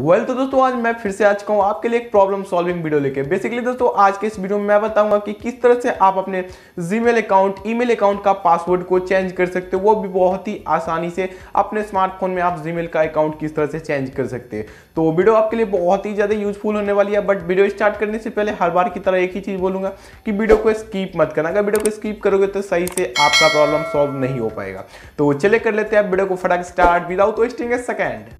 well well, तो दोस्तों आज मैं फिर से आ चुका हूँ आपके लिए एक प्रॉब्लम सॉल्विंग वीडियो लेके बेसिकली दोस्तों आज के इस वीडियो में मैं बताऊंगा कि किस तरह से आप अपने जीमेल अकाउंट ईमेल अकाउंट का पासवर्ड को चेंज कर सकते हो वो भी बहुत ही आसानी से अपने स्मार्टफोन में आप जीमेल का अकाउंट किस तरह से चेंज कर सकते हैं तो वीडियो आपके लिए बहुत ही ज़्यादा यूजफुल होने वाली है बट वीडियो स्टार्ट करने से पहले हर बार की तरह एक ही चीज़ बोलूँगा कि वीडियो को स्कीप मत करना अगर वीडियो को स्कीप करोगे तो सही से आपका प्रॉब्लम सॉल्व नहीं हो पाएगा तो चले कर लेते हैं वीडियो को फटाक start without wasting a second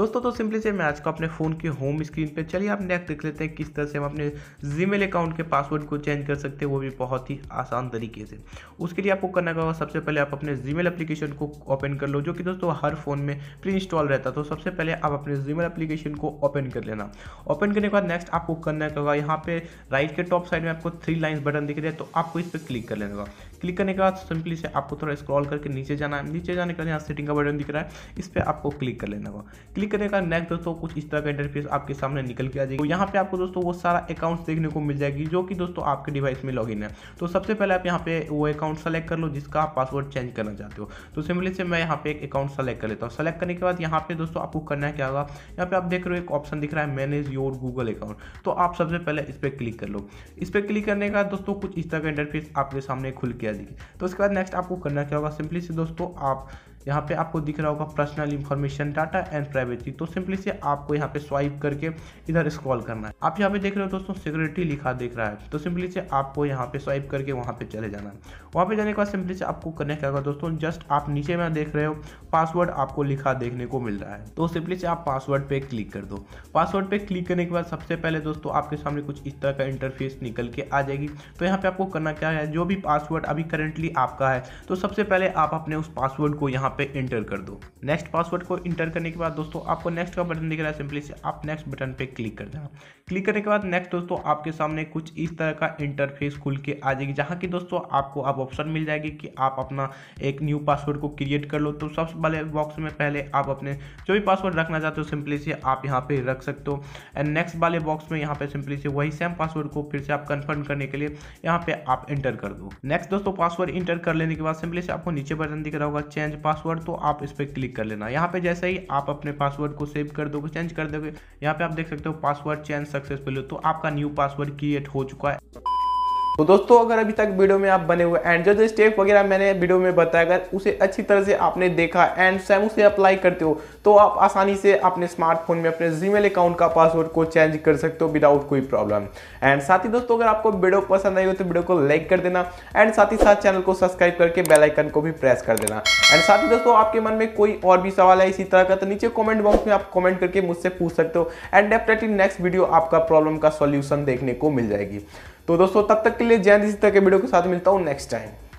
दोस्तों तो सिंपली से मैं आज को अपने फ़ोन की होम स्क्रीन पे चलिए आप नेक्स्ट देख लेते हैं किस तरह से हम अपने जीमेल अकाउंट के पासवर्ड को चेंज कर सकते हैं वो भी बहुत ही आसान तरीके से उसके लिए आपको करना होगा सबसे पहले आप अपने जीमेल एप्लीकेशन को ओपन कर लो जो कि दोस्तों हर फ़ोन में प्री इंस्टॉल रहता तो सबसे पहले आप अपने जीमेल एप्लीकेशन को ओपन कर लेना ओपन करने के बाद नेक्स्ट आपको करना होगा यहाँ पे राइट के टॉप साइड में आपको थ्री लाइन्स बटन दिख रहे हैं तो आपको इस पर क्लिक कर लेना होगा क्लिक करने के बाद सिंपली से आपको थोड़ा स्क्रॉल करके नीचे जाना है नीचे जाने के बाद यहाँ सेटिंग का बटन दिख रहा है इस पर आपको क्लिक कर लेना होगा क्लिक करने का नेक्स्ट दोस्तों कुछ इस तरह का इंटरफेस आपके सामने निकल के आ जाएगी यहाँ पे आपको दोस्तों वो सारा अकाउंट्स देखने को मिल जाएगी जो कि दोस्तों आपके डिवाइस में लॉग है तो सबसे पहले आप यहाँ पे वो अकाउंट सेलेक्ट कर लो जिसका आप पासवर्ड चेंज करना चाहते हो तो सिंपली से मैं यहाँ पे एक अकाउंट सेलेक्ट कर लेता हूँ सेलेक्ट करने के बाद यहाँ पे दोस्तों आपको करना क्या होगा यहाँ पे आप देख रहे हो एक ऑप्शन दिख रहा है मैनेज योर गूगल अकाउंट तो आप सबसे पहले इस पर क्लिक कर लो इस पर क्लिक करने का दोस्तों कुछ इस तरह का इंटरफेस आपके सामने खुल के जाएगी तो उसके बाद नेक्स्ट आपको करना क्या होगा सिंपली से दोस्तों आप यहाँ पे आपको दिख रहा होगा personal information data and privacy तो सिंपली से आपको यहाँ पे स्वाइप करके इधर स्क्रॉल करना है आप यहाँ पे देख रहे हो दोस्तों सिक्योरिटी लिखा दिख रहा है तो सिंपली से आपको यहाँ पे स्वाइप करके वहाँ पे चले जाना है वहाँ पे जाने के बाद सिंपली से आपको कनेक्ट होगा दोस्तों जस्ट आप नीचे में देख रहे हो पासवर्ड आपको लिखा देखने को मिल रहा है तो सिंपली से आप पासवर्ड पे क्लिक कर दो पासवर्ड पे क्लिक करने के बाद सबसे पहले दोस्तों आपके सामने कुछ इस तरह का इंटरफेस निकल के आ जाएगी तो यहाँ पे आपको करना क्या है जो भी पासवर्ड अभी करेंटली आपका है तो सबसे पहले आप अपने उस पासवर्ड को यहाँ यहाँ पे इंटर कर दो नेक्स्ट पासवर्ड को इंटर करने के बाद दोस्तों आपको नेक्स्ट का बटन दिख रहा है सिंपली से आप नेक्स्ट बटन पे क्लिक कर देना क्लिक करने के बाद नेक्स्ट दोस्तों आपके सामने कुछ इस तरह का इंटरफेस खुल के आ जाएगी जहाँ की दोस्तों आपको आप ऑप्शन मिल जाएगी कि आप अपना एक न्यू पासवर्ड को क्रिएट कर लो तो सबसे पहले बॉक्स में पहले आप अपने जो भी पासवर्ड रखना चाहते हो सिंपली से आप यहाँ पर रख सकते हो एंड नेक्स्ट वाले बॉक्स में यहाँ पर सिंपली से वही सेम पासवर्ड को फिर से आप कन्फर्म करने के लिए यहाँ पर आप इंटर कर दो नेक्स्ट दोस्तों पासवर्ड इंटर कर लेने के बाद सिंपली से आपको नीचे बटन दिख रहा होगा चेंज पास पासवर्ड तो आप इस पर क्लिक कर लेना यहाँ पे जैसे ही आप अपने पासवर्ड को सेव कर दोगे चेंज कर दोगे यहाँ पे आप देख सकते हो पासवर्ड चेंज सक्सेसफुल हो तो आपका न्यू पासवर्ड क्रिएट हो चुका है तो दोस्तों अगर अभी तक वीडियो में आप बने हुए एंड जो जो स्टेप वगैरह मैंने वीडियो में बताया अगर उसे अच्छी तरह से आपने देखा एंड सैम उसे अप्लाई करते हो तो आप आसानी से अपने स्मार्टफोन में अपने जीमेल अकाउंट का पासवर्ड को चेंज कर सकते हो विदाउट कोई प्रॉब्लम एंड साथ ही दोस्तों अगर आपको वीडियो पसंद आई हो तो वीडियो को लाइक कर देना एंड साथ ही साथ चैनल को सब्सक्राइब करके बेलाइकन को भी प्रेस कर देना एंड साथ ही दोस्तों आपके मन में कोई और भी सवाल है इसी तरह का तो नीचे कॉमेंट बॉक्स में आप कॉमेंट करके मुझसे पूछ सकते हो एंड डेफिनेटली नेक्स्ट वीडियो आपका प्रॉब्लम का सॉल्यूशन देखने को मिल जाएगी तो दोस्तों तब तक के लिए जय इसी तरह के वीडियो के साथ मिलता हूँ नेक्स्ट टाइम